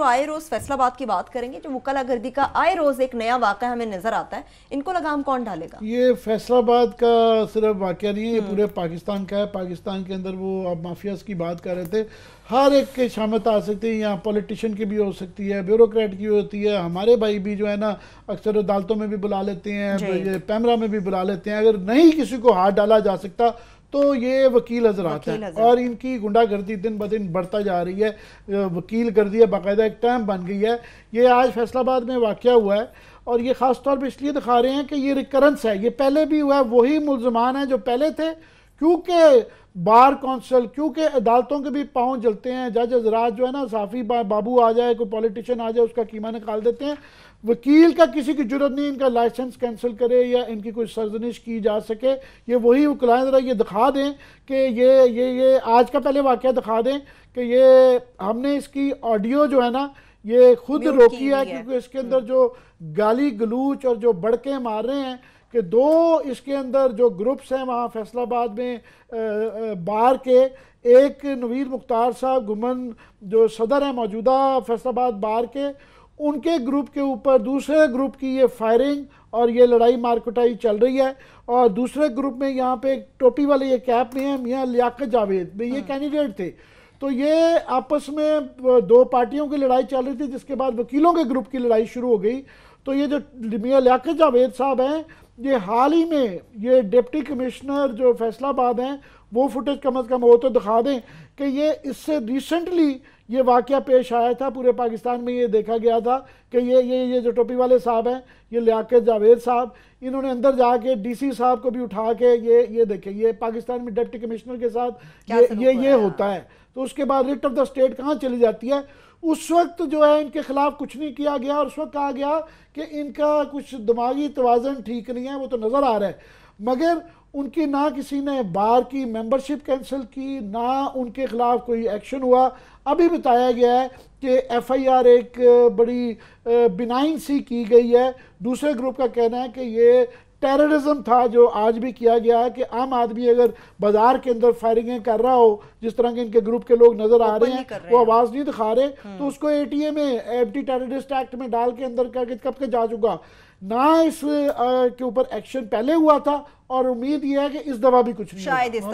तो आए रोज़ फैसलाबाद की बात करेंगे जो मुकला गर्दी का आए रोज़ एक नया वाकया हमें नज़र आता है इनको लगाम कौन डालेगा ये फैसलाबाद का सिर्फ वाक़ नहीं है पूरे पाकिस्तान का है पाकिस्तान के अंदर वो अब माफियाज की बात कर रहे थे हर एक के शामत आ सकती है यहाँ पॉलिटिशियन की भी हो सकती है ब्यूरोक्रेट की होती है हमारे भाई भी जो है ना अक्सर अदालतों में भी बुला लेते हैं पैमरा में भी बुला लेते हैं अगर नहीं किसी को हाथ डाला जा सकता तो ये वकील हजरात हैं और इनकी गुंडागर्दी दिन ब दिन बढ़ता जा रही है वकील गर्दी है बाकायदा एक टैम बन गई है ये आज फैसलाबाद में वाक़ हुआ है और ये ख़ास तौर पर इसलिए दिखा रहे हैं कि ये रिकरेंस है ये पहले भी हुआ है वही मुलजमान हैं जो पहले थे क्योंकि बार कौंसल क्योंकि अदालतों के भी पाँव जलते हैं जज हजरात जो है ना साफ़ी बाबू आ जाए कोई पॉलिटिशियन आ जाए उसका कीमा निकाल देते हैं वकील का किसी की जरूरत नहीं इनका लाइसेंस कैंसिल करे या इनकी कोई सर्जनिश की जा सके ये वही वकलाएँ ज़रा ये दिखा दें कि ये ये ये आज का पहले वाक़ दिखा दें कि ये हमने इसकी ऑडियो जो है ना ये खुद रोकी है क्योंकि इसके अंदर हम्म। जो गाली गलूच और जो बड़के मार रहे हैं कि दो इसके अंदर जो ग्रुप्स हैं वहाँ फैसलाबाद में बार के एक नवीद मुख्तार साहब गुमन जो सदर हैं मौजूदा फैसलाबाद बार के उनके ग्रुप के ऊपर दूसरे ग्रुप की ये फायरिंग और ये लड़ाई मारकुटाई चल रही है और दूसरे ग्रुप में यहाँ पे टोपी वाले ये कैप में हैं मियाँ लियाकत जावेद में ये हाँ। कैंडिडेट थे तो ये आपस में दो पार्टियों की लड़ाई चल रही थी जिसके बाद वकीलों के ग्रुप की लड़ाई शुरू हो गई तो ये जो मियाँ लियाकत जावेद साहब हैं ये हाल ही में ये डिप्टी कमिश्नर जो फैसलाबाद हैं वो फुटेज कम अज़ कम वो तो दिखा दें कि ये इससे रिसेंटली ये वाक़ पेश आया था पूरे पाकिस्तान में ये देखा गया था कि ये ये ये जो टोपी वाले साहब हैं ये लियाकत जावेद साहब इन्होंने अंदर जाके डीसी साहब को भी उठा के ये ये देखे ये पाकिस्तान में डिप्टी कमिश्नर के साथ ये ये ये होता है तो उसके बाद रिट ऑफ द स्टेट कहाँ चली जाती है उस वक्त जो है इनके ख़िलाफ़ कुछ नहीं किया गया और उस वक्त कहा गया कि इनका कुछ दिमागी तोज़न ठीक नहीं है वो तो नज़र आ रहा है मगर उनकी ना किसी ने बार की मेंबरशिप कैंसिल की ना उनके ख़िलाफ़ कोई एक्शन हुआ अभी बताया गया है कि एफआईआर एक बड़ी बिनाइन सी की गई है दूसरे ग्रुप का कहना है कि ये टेररिज्म था जो आज भी किया गया है कि आम आदमी अगर बाजार के अंदर फायरिंगें कर रहा हो जिस तरह के इनके ग्रुप के लोग नजर आ रहे हैं रहे वो आवाज नहीं दिखा रहे हम्म। तो उसको एटीए में एंटी टेररिस्ट एक्ट में डाल के अंदर करके कब के जा चुका ना इस के ऊपर एक्शन पहले हुआ था और उम्मीद यह है कि इस दफा भी कुछ नहीं शायद इस